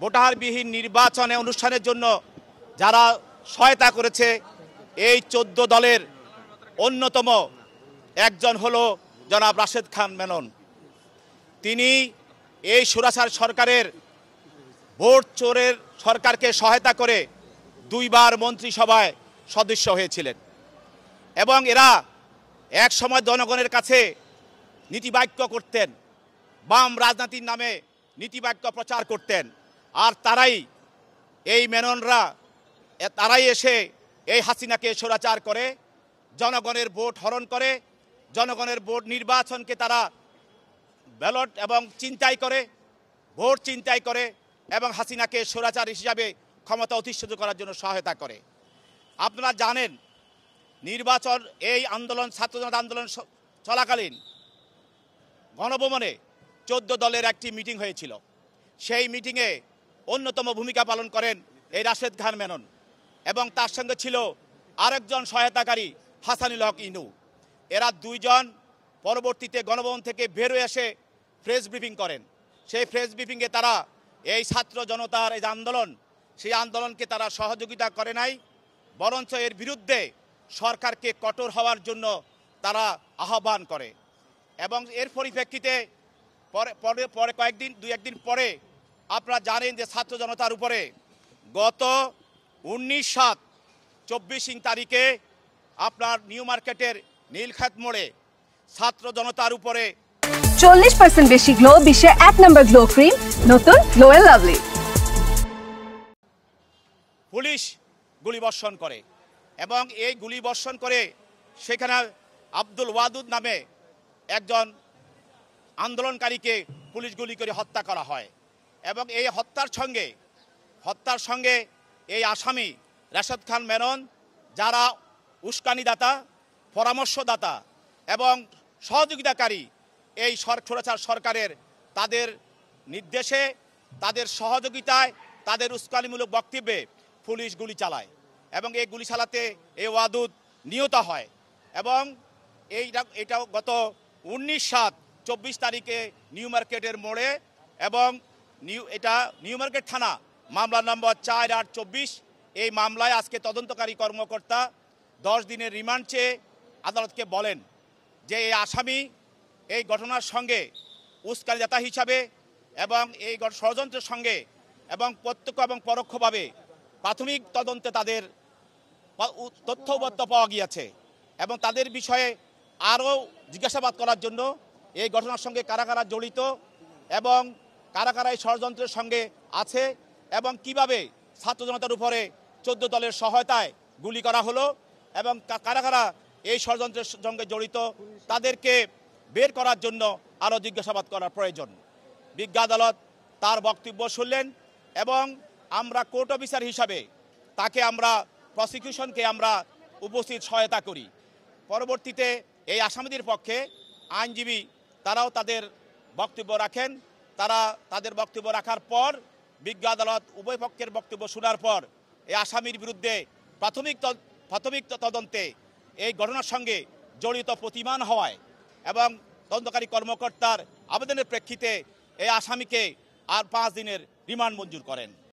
ভোটারবিহীন নির্বাচনে অনুষ্ঠানের জন্য যারা সহায়তা করেছে এই চোদ্দ দলের অন্যতম একজন হল জনাব রাশেদ খান মেনন তিনি এই সুরাসার সরকারের ভোট চোরের সরকারকে সহায়তা করে দুইবার মন্ত্রিসভায় সদস্য হয়েছিলেন এবং এরা এক সময় জনগণের কাছে নীতিবাক্য করতেন বাম রাজনীতির নামে নীতিবাক্য প্রচার করতেন আর তারাই এই মেননরা তারাই এসে এই হাসিনাকে সরাচার করে জনগণের ভোট হরণ করে জনগণের ভোট নির্বাচনকে তারা ব্যালট এবং চিন্তাই করে ভোট চিন্তাই করে এবং হাসিনাকে সরাচার হিসাবে ক্ষমতা অধিষ্ঠিত করার জন্য সহায়তা করে আপনারা জানেন নির্বাচন এই আন্দোলন ছাত্রজনতা আন্দোলন চলাকালীন গণভবনে চোদ্দ দলের একটি মিটিং হয়েছিল সেই মিটিংয়ে অন্যতম ভূমিকা পালন করেন এই রাশেদ খান মেনন এবং তার সঙ্গে ছিল আরেকজন সহায়তাকারী হাসানুল হক ইনু এরা দুইজন পরবর্তীতে গণভবন থেকে বেরো এসে ফ্রেস ব্রিফিং করেন সেই ফ্রেস ব্রিফিংয়ে তারা এই ছাত্র জনতার এই আন্দোলন সেই আন্দোলনকে তারা সহযোগিতা করে নাই বরঞ্চ এর বিরুদ্ধে সরকারকে কঠোর হওয়ার জন্য তারা আহ্বান করে এবং এর পরিপ্রেক্ষিতে পরে পরে কয়েকদিন দুই একদিন পরে আপনারা জানেন যে ছাত্র জনতার উপরে গত উনিশ সাত চব্বিশ তারিখে আপনার নিউ মার্কেটের নীলখাত মোড়ে ছাত্র জনতার উপরে চল্লিশ পার্সেন্ট বেশি গ্লো বিশ্বে এক নম্বর গ্লো ক্রিম নতুন গ্লোয়েল লাভলি পুলিশ গুলিবর্ষণ করে এবং এই গুলিবর্ষণ করে সেখানে আব্দুল ওয়াদুদ নামে একজন আন্দোলনকারীকে পুলিশ গুলি করে হত্যা করা হয় এবং এই হত্যার সঙ্গে হত্যার সঙ্গে এই আসামি রাশেদ খান মেনন যারা উস্কানিদাতা পরামর্শদাতা এবং সহযোগিতাকারী এই সরকার সরকারের তাদের নির্দেশে তাদের সহযোগিতায় তাদের উস্কানিমূলক বক্তব্যে পুলিশ গুলি চালায় এবং এই গুলি চালাতে এই ওয়াদুদ নিহত হয় এবং এইটা এটাও গত উনিশ সাত চব্বিশ তারিখে নিউ মার্কেটের মোড়ে এবং নিউ এটা নিউ মার্কেট থানা মামলা নম্বর চার আট চব্বিশ এই মামলায় আজকে তদন্তকারী কর্মকর্তা দশ দিনের রিমান্ড চেয়ে আদালতকে বলেন যে এই আসামি এই ঘটনার সঙ্গে উস্কানিদাতা হিসাবে এবং এই ষড়যন্ত্রের সঙ্গে এবং প্রত্যক্ষ এবং পরোক্ষভাবে প্রাথমিক তদন্তে তাদের তথ্য পাওয়া গিয়েছে এবং তাদের বিষয়ে আরও জিজ্ঞাসাবাদ করার জন্য এই ঘটনার সঙ্গে কারা কারা জড়িত এবং কারা কারা এই ষড়যন্ত্রের সঙ্গে আছে এবং কিভাবে ছাত্র জনতার উপরে চোদ্দ দলের সহায়তায় গুলি করা হলো এবং কারা কারা এই ষড়যন্ত্রের সঙ্গে জড়িত তাদেরকে বের করার জন্য আরও জিজ্ঞাসাবাদ করার প্রয়োজন বিজ্ঞা আদালত তার বক্তব্য শুনলেন এবং আমরা কোর্ট অফিসার হিসাবে তাকে আমরা প্রসিকিউশনকে আমরা উপস্থিত সহায়তা করি পরবর্তীতে এই আসামিদের পক্ষে আইনজীবী তারাও তাদের বক্তব্য রাখেন তারা তাদের বক্তব্য রাখার পর বিজ্ঞ আদালত উভয় পক্ষের বক্তব্য শোনার পর এই আসামির বিরুদ্ধে প্রাথমিক প্রাথমিক তদন্তে এই ঘটনার সঙ্গে জড়িত প্রতিমান হওয়ায় এবং তদন্তকারী কর্মকর্তার আবেদনের প্রেক্ষিতে এই আসামিকে আর পাঁচ দিনের রিমান্ড মঞ্জুর করেন